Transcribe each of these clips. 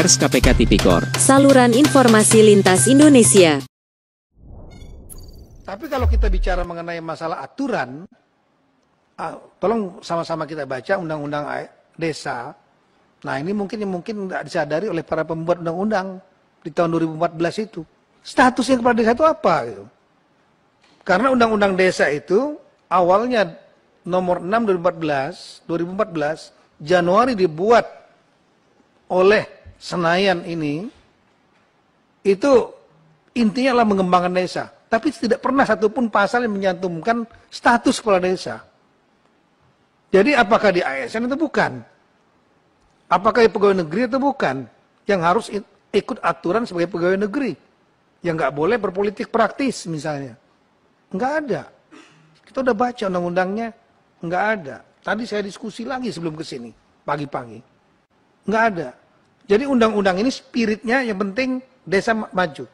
Pers KPK Tipikor. Saluran informasi lintas Indonesia. Tapi kalau kita bicara mengenai masalah aturan, ah, tolong sama-sama kita baca undang-undang desa. Nah ini mungkin yang mungkin tidak disadari oleh para pembuat undang-undang di tahun 2014 itu. Statusnya kepada desa itu apa? Gitu. Karena undang-undang desa itu awalnya nomor 6 2014, 2014 Januari dibuat oleh Senayan ini itu intinya adalah mengembangkan desa. Tapi tidak pernah satupun pasal yang menyantumkan status kepala desa. Jadi apakah di ASN itu bukan? Apakah di pegawai negeri itu bukan? Yang harus ikut aturan sebagai pegawai negeri. Yang nggak boleh berpolitik praktis misalnya. Nggak ada. Kita udah baca undang-undangnya, nggak ada. Tadi saya diskusi lagi sebelum kesini pagi-pagi. Nggak ada. Jadi undang-undang ini spiritnya yang penting desa maju.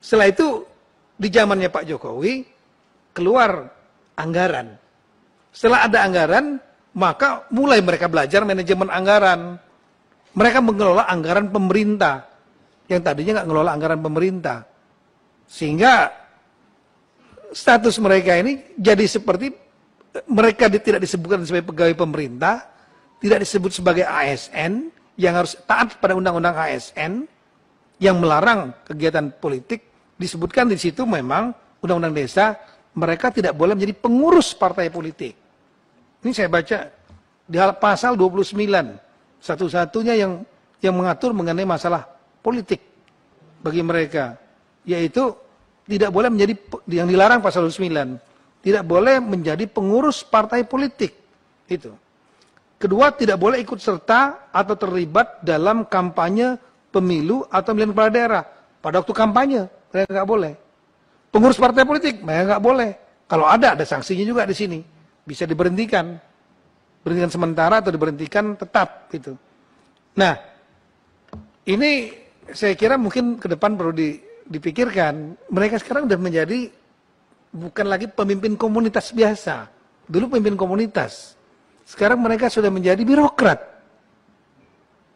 Setelah itu di zamannya Pak Jokowi keluar anggaran. Setelah ada anggaran, maka mulai mereka belajar manajemen anggaran. Mereka mengelola anggaran pemerintah yang tadinya nggak ngelola anggaran pemerintah. Sehingga status mereka ini jadi seperti mereka tidak disebutkan sebagai pegawai pemerintah, tidak disebut sebagai ASN, yang harus taat pada undang-undang ASN yang melarang kegiatan politik disebutkan di situ memang undang-undang desa mereka tidak boleh menjadi pengurus partai politik. Ini saya baca di hal pasal 29 satu-satunya yang yang mengatur mengenai masalah politik bagi mereka yaitu tidak boleh menjadi yang dilarang pasal 29 tidak boleh menjadi pengurus partai politik itu Kedua, tidak boleh ikut serta atau terlibat dalam kampanye pemilu atau pemilihan kepala daerah. Pada waktu kampanye, mereka nggak boleh. Pengurus partai politik, mereka nggak boleh. Kalau ada, ada sanksinya juga di sini. Bisa diberhentikan. Berhentikan sementara atau diberhentikan tetap. Gitu. Nah, ini saya kira mungkin ke depan perlu dipikirkan. Mereka sekarang sudah menjadi bukan lagi pemimpin komunitas biasa. Dulu pemimpin komunitas. Sekarang mereka sudah menjadi birokrat.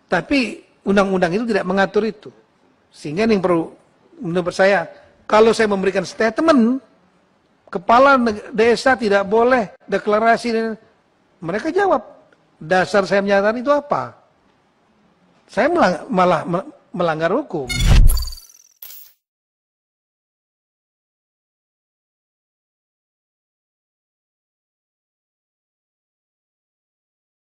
Tapi undang-undang itu tidak mengatur itu. Sehingga yang perlu menurut saya, kalau saya memberikan statement, kepala desa tidak boleh deklarasi. Mereka jawab, dasar saya menyatakan itu apa? Saya malah melanggar hukum.